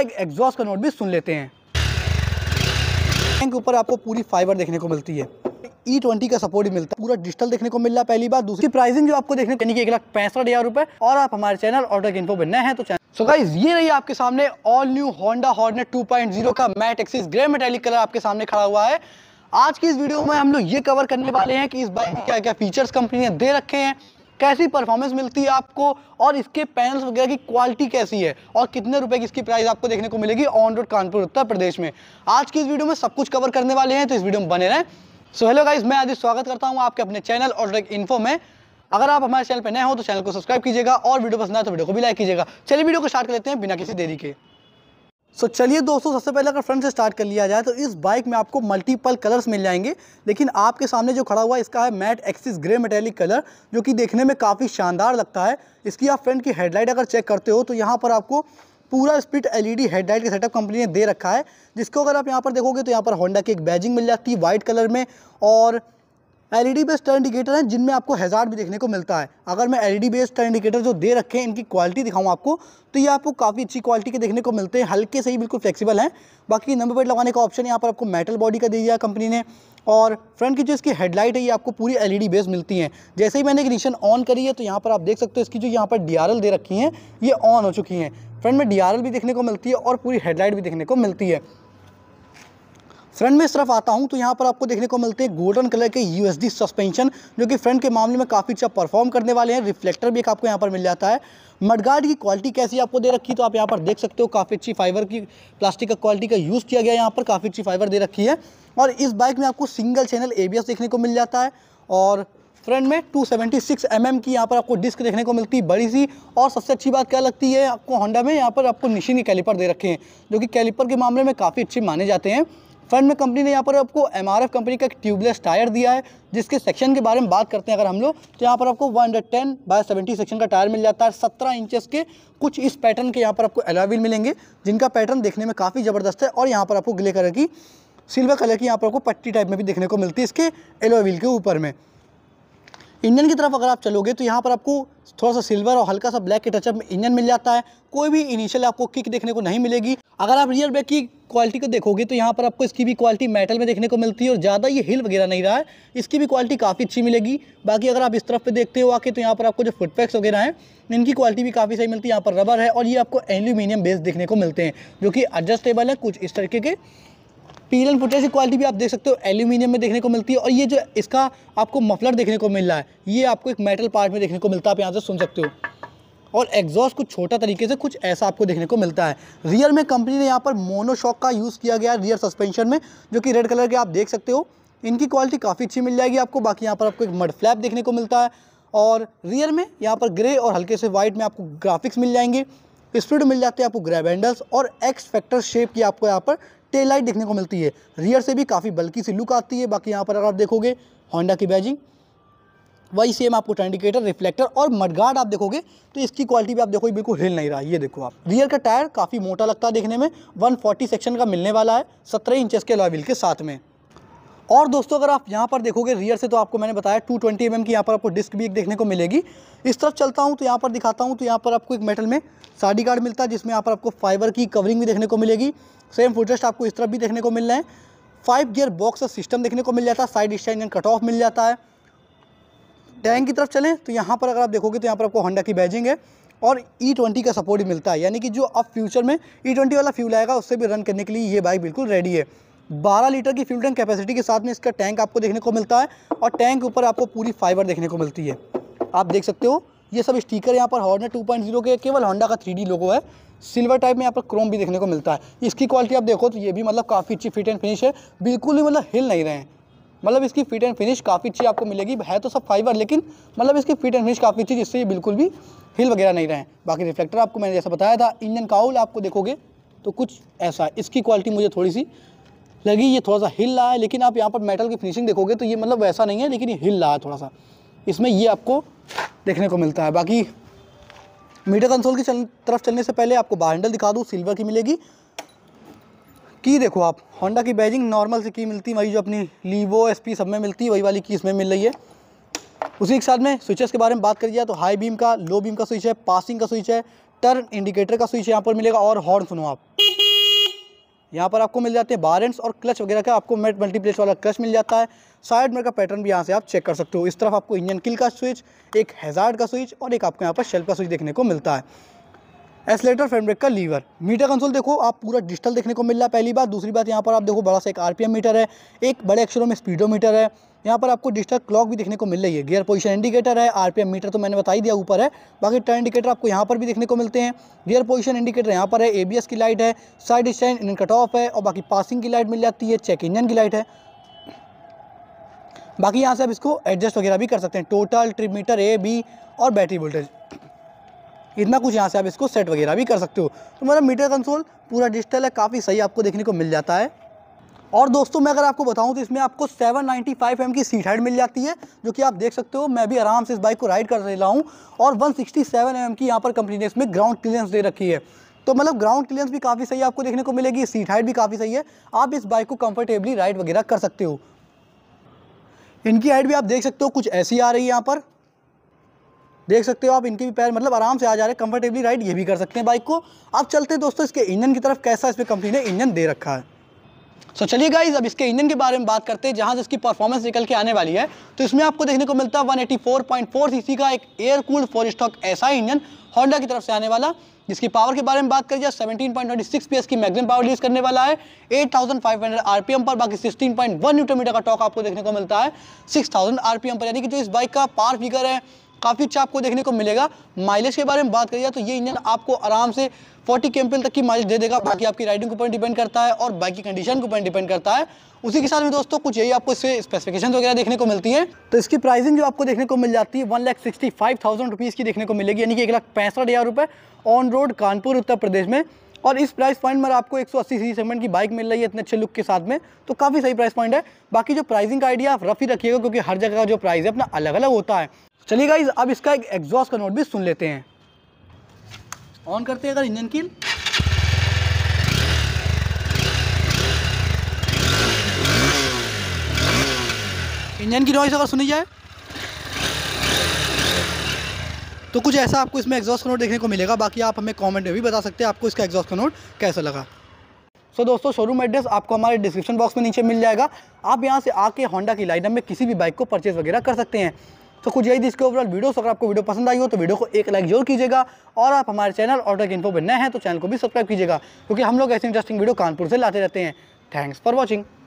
एक एग्जॉस्ट का नोट भी सुन लेते हैं टैंक ऊपर आपको पूरी फाइबर देखने को मिलती है ई e ट्वेंटी का सपोर्ट मिलता है पूरा डिजिटल देखने को मिल रहा है पहली बार दूसरी प्राइसिंग जो आपको देखने यानी कि एक लाख पैंसठ हज़ार रुपए और आप हमारे चैनल ऑर्डर के इन्फो नए हैं तो चैनल सो गाइस ये रही आपके सामने ऑल न्यू होंडा हॉर्नेट 2.0 का matt axis grey metallic colour आपके सामने खड़ा हुआ है आज की इस वीडियो में हम लोग ये कवर करने वाले हैं कि इस बाइक के क्या क्या फीचर्स कंपनी ने दे रखे हैं कैसी परफॉर्मेंस मिलती है आपको और इसके पैनल्स वगैरह की क्वालिटी कैसी है और कितने रुपए की इसकी प्राइस आपको देखने को मिलेगी ऑन रोड कानपुर उत्तर प्रदेश में आज की इस वीडियो में सब कुछ कवर करने वाले हैं तो इस वीडियो में बने रहें सो हेलो गाइज मैं आज स्वागत करता हूँ आपके अपने चैनल और इन्फो में अगर आप हमारे चैनल पर नए हो तो चैनल को सब्सक्राइब कीजिएगा और वीडियो पसंद आए तो वीडियो को भी लाइक कीजिएगा चलिए वीडियो को स्टार्ट कर लेते हैं बिना किसी देरी के सो so, चलिए दोस्तों सबसे पहले अगर फ्रंट से स्टार्ट कर लिया जाए तो इस बाइक में आपको मल्टीपल कलर्स मिल जाएंगे लेकिन आपके सामने जो खड़ा हुआ है इसका है matt axis grey metallic colour जो कि देखने में काफ़ी शानदार लगता है इसकी आप फ्रंट की हेडलाइट अगर चेक करते हो तो यहाँ पर आपको पूरा स्प्लिट एलईडी हेडलाइट के सेटअप कंपनी ने दे रखा है जिसको अगर आप यहाँ पर देखोगे तो यहाँ पर होंडा की एक बैजिंग मिल जाती है वाइट कलर में और एलईडी बेस्ड टर्न इंडिकेटर हैं जिनमें आपको हज़ार भी देखने को मिलता है अगर मैं एलईडी बेस्ड टर्न इंडिकेटर जो दे रखे हैं इनकी क्वालिटी दिखाऊं आपको तो ये आपको काफ़ी अच्छी क्वालिटी के देखने को मिलते हैं हल्के से ही बिल्कुल फ्लेक्सिबल हैं बाकी नंबर प्लेट लगाने का ऑप्शन यहाँ पर आपको मेटल बॉडी का दे दिया कंपनी ने और फ्रंट की जो इसकी हेडलाइट है ये आपको पूरी डी बेस मिलती हैं जैसे ही मैंने इग्निशन ऑन करी है तो यहाँ पर आप देख सकते हो इसकी जो यहाँ पर एल दे रखी हैं ये ऑन हो चुकी हैं फ्रंट में एल भी देखने को मिलती है और पूरी हेडलाइट भी देखने को मिलती है फ्रंट में इस तरफ आता हूँ तो यहाँ पर आपको देखने को मिलते हैं गोल्डन कलर के यू सस्पेंशन जो कि फ्रंट के मामले में काफ़ी अच्छा परफॉर्म करने वाले हैं रिफ्लेक्टर भी एक आपको यहाँ पर मिल जाता है मडगार्ड की क्वालिटी कैसी आपको दे रखी तो आप यहाँ पर देख सकते हो काफ़ी अच्छी फाइबर की प्लास्टिक का क्वालिटी का यूज़ किया गया यहाँ पर काफ़ी अच्छी फाइबर दे रखी है और इस बाइक में आपको सिंगल चैनल ए देखने को मिल जाता है और फ्रंट में 276 सेवेंटी mm की यहाँ पर आपको डिस्क देखने को मिलती है बड़ी सी और सबसे अच्छी बात क्या लगती है आपको होंडा में यहाँ पर आपको निशीनी कैलिपर दे रखे हैं जो कि कैलिपर के मामले में काफ़ी अच्छे माने जाते हैं फ्रंट में कंपनी ने यहाँ पर आपको एम कंपनी का एक ट्यूबलेस टायर दिया है जिसके सेक्शन के बारे में बात करते हैं अगर हम लोग तो यहाँ पर आपको 110 hundred ten by seventy section का टायर मिल जाता है सत्रह इंचेस के कुछ इस पैटर्न के यहाँ पर आपको एलाविल मिलेंगे जिनका पैटर्न देखने में काफ़ी ज़बरदस्त है और यहाँ पर आपको ग्ले कलर की सिल्वर कलर की यहाँ पर आपको पट्टी टाइप में भी देखने को मिलती है इसके एलोविल के ऊपर में इंजन की तरफ अगर आप चलोगे तो यहाँ पर आपको थोड़ा सा सिल्वर और हल्का सा ब्लैक के टचअप में इंजन मिल जाता है कोई भी इनिशियल आपको किक देखने को नहीं मिलेगी अगर आप रियर बैक की क्वालिटी को देखोगे तो यहाँ पर आपको इसकी भी क्वालिटी मेटल में देखने को मिलती है और ज़्यादा ये हिल वगैरह नहीं रहा है इसकी भी क्वालिटी काफ़ी अच्छी मिलेगी बाकी अगर आप इस तरफ पे देखते हो आके तो यहाँ पर आपको जो फुटपैक्स वगैरह हैं इनकी क्वालिटी भी काफ़ी सही मिलती है यहाँ पर रबर है और ये आपको एल्यूमिनियम बेस देखने को मिलते हैं जो कि एडजस्टेबल है कुछ इस तरीके के पील एंड फुटलेस की क्वालिटी भी आप देख सकते हो एल्यूमिनियम में देखने को मिलती है और ये जो इसका आपको मफलर देखने को मिल रहा है ये आपको एक मेटल पार्ट में देखने को मिलता है आप यहाँ से सुन सकते हो और एग्जॉस्ट कुछ छोटा तरीके से कुछ ऐसा आपको देखने को मिलता है रियर में कंपनी ने यहाँ पर मोनोशॉक का यूज़ किया गया है रियर सस्पेंशन में जो कि रेड कलर के आप देख सकते हो इनकी क्वालिटी काफ़ी अच्छी मिल जाएगी आपको बाकी यहाँ पर आपको एक मड फ्लैप देखने को मिलता है और रियर में यहाँ पर ग्रे और हल्के से वाइट में आपको ग्राफिक्स मिल जाएंगे स्पीड मिल जाती है आपको ग्रैब हैंडल्स और एक्स फैक्टर शेप की आपको यहाँ पर टेल लाइट देखने को मिलती है रियर से भी काफ़ी बल्कि सी लुक आती है बाकी यहाँ पर अगर आप देखोगे होंडा की बैजिंग वही सेम आपको ट्रेंडिकेटर रिफ्लेक्टर और मडगार्ड आप देखोगे तो इसकी क्वालिटी भी आप देखोगे बिल्कुल हिल नहीं रहा ये देखो आप रियर का टायर काफ़ी मोटा लगता है देखने में 140 सेक्शन का मिलने वाला है 17 इंचेस के लॉविल के साथ में और दोस्तों अगर आप यहाँ पर देखोगे रियर से तो आपको मैंने बताया 220 ट्वेंटी mm की यहाँ पर आपको डिस्क भी एक देखने को मिलेगी इस तरफ चलता हूँ तो यहाँ पर दिखाता हूँ तो यहाँ पर आपको एक मेटल में साड़ी गार्ड मिलता है जिसमें यहाँ पर आपको फाइबर की कवरिंग भी देखने को मिलेगी सेम फुटरेस्ट आपको इस तरफ भी देखने को मिल रहे हैं फाइव गियर बॉक्स सिस्टम देखने को मिल जाता है side stand and cut off मिल जाता है टैंक की तरफ चलें तो यहाँ पर अगर आप देखोगे तो यहाँ पर आपको होंडा की बैजिंग है और ई e ट्वेंटी का सपोर्ट भी मिलता है यानी कि जो अब फ्यूचर में ई e ट्वेंटी वाला फ्यूल आएगा उससे भी रन करने के लिए ये बाइक बिल्कुल रेडी है 12 लीटर की फ्यूल टैंक कैपेसिटी के साथ में इसका टैंक आपको देखने को मिलता है और टैंक ऊपर आपको पूरी फाइबर देखने को मिलती है आप देख सकते हो ये सब स्टीकर यहाँ पर हॉर्नर 2.0 के केवल होंडा का 3D लोगो है सिल्वर टाइप में यहाँ पर क्रोम भी देखने को मिलता है इसकी क्वालिटी आप देखो तो ये भी मतलब काफ़ी अच्छी फिट एंड फिनिश है बिल्कुल भी मतलब हिल नहीं रहे हैं मतलब इसकी फिट एंड फिनिश काफ़ी अच्छी आपको मिलेगी है तो सब फाइबर लेकिन मतलब इसकी फिट एंड फिनिश काफ़ी अच्छी जिससे ये बिल्कुल भी हिल वगैरह नहीं रहे बाकी रिफ्लेक्टर आपको मैंने जैसा बताया था इंजन काउल आपको देखोगे तो कुछ ऐसा इसकी क्वालिटी मुझे थोड़ी सी लगी ये थोड़ा सा हिल रहा है लेकिन आप यहाँ पर मेटल की फिनिशिंग देखोगे तो ये मतलब वैसा नहीं है लेकिन ये हिल रहा है थोड़ा सा इसमें ये आपको देखने को मिलता है बाकी मीटर कंसोल की चल, तरफ चलने से पहले आपको बार हैंडल दिखा दूँ सिल्वर की मिलेगी की देखो आप होंडा की बैजिंग नॉर्मल से की मिलती है वही जो अपनी लीवो एस सब में मिलती है वही वाली की इसमें मिल रही है उसी के साथ में स्विचेस के बारे में बात कर दिया तो हाई बीम का लो बीम का स्विच है पासिंग का स्विच है टर्न इंडिकेटर का स्विच यहाँ पर मिलेगा और हॉर्न सुनो आप यहाँ पर आपको मिल जाते हैं बारेंट्स और क्लच वगैरह का आपको मेट मल्टीप्लेस वाला क्लच मिल जाता है साइड मेर का पैटर्न भी यहाँ से आप चेक कर सकते हो इस तरफ आपको इंजन किल का स्विच एक हेजार्ड का स्विच और एक आपको यहाँ पर शेल्फ का स्विच देखने को मिलता है एसलेटर फ्रेम ब्रेक का लीवर मीटर कंसोल देखो आप पूरा डिजिटल देखने को मिल रहा है पहली बात दूसरी बात यहाँ पर आप देखो बड़ा सा एक आरपीएम मीटर है एक बड़े अक्षरों में स्पीडोमीटर है यहाँ पर आपको डिस्टर्ब क्लॉक भी देखने को मिल रही है गियर पोजीशन इंडिकेटर है आरपीएम मीटर तो मैंने बता ही दिया ऊपर है बाकी टर्न इंडिकेटर आपको यहाँ पर भी देखने को मिलते हैं गियर पोजीशन इंडिकेटर यहाँ पर है एबीएस की लाइट है side stand engine cut off है और बाकी पासिंग की लाइट मिल जाती है चेक इंजन की लाइट है बाकी यहाँ से आप इसको एडजस्ट वगैरह भी कर सकते हैं total trip meter A B और बैटरी वोल्टेज इतना कुछ यहाँ से आप इसको सेट वगैरह भी कर सकते हो तो मेरा मीटर कंसोल पूरा डिजिटल है काफ़ी सही आपको देखने को मिल जाता है और दोस्तों मैं अगर आपको बताऊं तो इसमें आपको 795 एम की सीट हाइट मिल जाती है जो कि आप देख सकते हो मैं भी आराम से इस बाइक को राइड कर रहा हूँ और 167 एम की यहाँ पर कंपनी ने इसमें ग्राउंड क्लियरेंस दे रखी है तो मतलब ग्राउंड क्लियरेंस भी काफ़ी सही है आपको देखने को मिलेगी सीट हाइट भी काफ़ी सही है आप इस बाइक को कंफर्टेबली राइड वगैरह कर सकते हो इनकी हाइट भी आप देख सकते हो कुछ ऐसी आ रही है यहाँ पर देख सकते हो आप इनके भी पैर मतलब आराम से आ जा रहे हैं कंफर्टेबली राइड ये भी कर सकते हैं बाइक को आप चलते हैं दोस्तों इसके इंजन की तरफ कैसा इस पर कंपनी ने इंजन दे रखा है सो चलिए गाइज अब इसके इंजन के बारे में बात करते हैं जहाँ से इसकी परफॉर्मेंस निकल के आने वाली है तो इसमें आपको देखने को मिलता है 184.4 सीसी का एक एयर कूल्ड फोर स्टॉक ऐसा इंजन होंडा की तरफ से आने वाला जिसकी पावर के बारे में बात करिए seventeen point twenty six P की मैक्सिमम पावर रिलीज करने वाला है eight thousand five hundred RPM पर बाकी sixteen point one newton meter का टॉक आपको देखने को मिलता है सिक्स थाउजेंड आरपीएम पर यानी कि जो इस बाइक का पार फिगर है काफ़ी अच्छा आपको देखने को मिलेगा माइलेज के बारे में बात करिए तो ये इंजन आपको आराम से 40 के तक की माइलेज दे देगा बाकी आपकी राइडिंग के ऊपर डिपेंड करता है और बाइक की कंडीशन के ऊपर डिपेंड करता है उसी के साथ में दोस्तों कुछ यही आपको इससे स्पेसिफिकेशन वगैरह देखने को मिलती है तो इसकी प्राइसिंग जो आपको देखने को मिल जाती है one lakh sixty five thousand rupees की देखने को मिलेगी यानी कि एक लाख पैंसठ हज़ार रुपये ऑन रोड कानपुर उत्तर प्रदेश में और इस प्राइस पॉइंट में आपको 180 सीसी सेगमेंट की बाइक मिल रही है इतने अच्छे लुक के साथ में तो काफ़ी सही प्राइस पॉइंट है बाकी जो प्राइसिंग का आइडिया आप रफ ही रखिएगा क्योंकि हर जगह का जो प्राइस है अपना अलग अलग होता है चलिए गाइज अब इसका एक एग्जॉस्ट का नोट भी सुन लेते हैं ऑन करते हैं अगर इंजन की इंजन की नॉइस अगर सुनी जाए तो कुछ ऐसा आपको इसमें एग्जॉस्ट का नोट देखने को मिलेगा बाकी आप हमें कमेंट में भी बता सकते हैं आपको इसका एग्जॉस्ट का नोट कैसा लगा सो so, दोस्तों शोरूम एड्रेस आपको हमारे डिस्क्रिप्शन बॉक्स में नीचे मिल जाएगा आप यहाँ से आके होंडा की लाइनअप में किसी भी बाइक को परचेज वगैरह कर सकते हैं तो कुछ यही इसके ओवरऑल वीडियो अगर आपको वीडियो पसंद आई हो तो वीडियो को एक लाइक जरूर कीजिएगा और आप हमारे चैनल ऑर्डर के इन्फो पर नए हैं तो चैनल को भी सब्सक्राइब कीजिएगा क्योंकि हम लोग ऐसे इंटरेस्टिंग वीडियो कानपुर से लाते रहते हैं थैंक्स फॉर वॉचिंग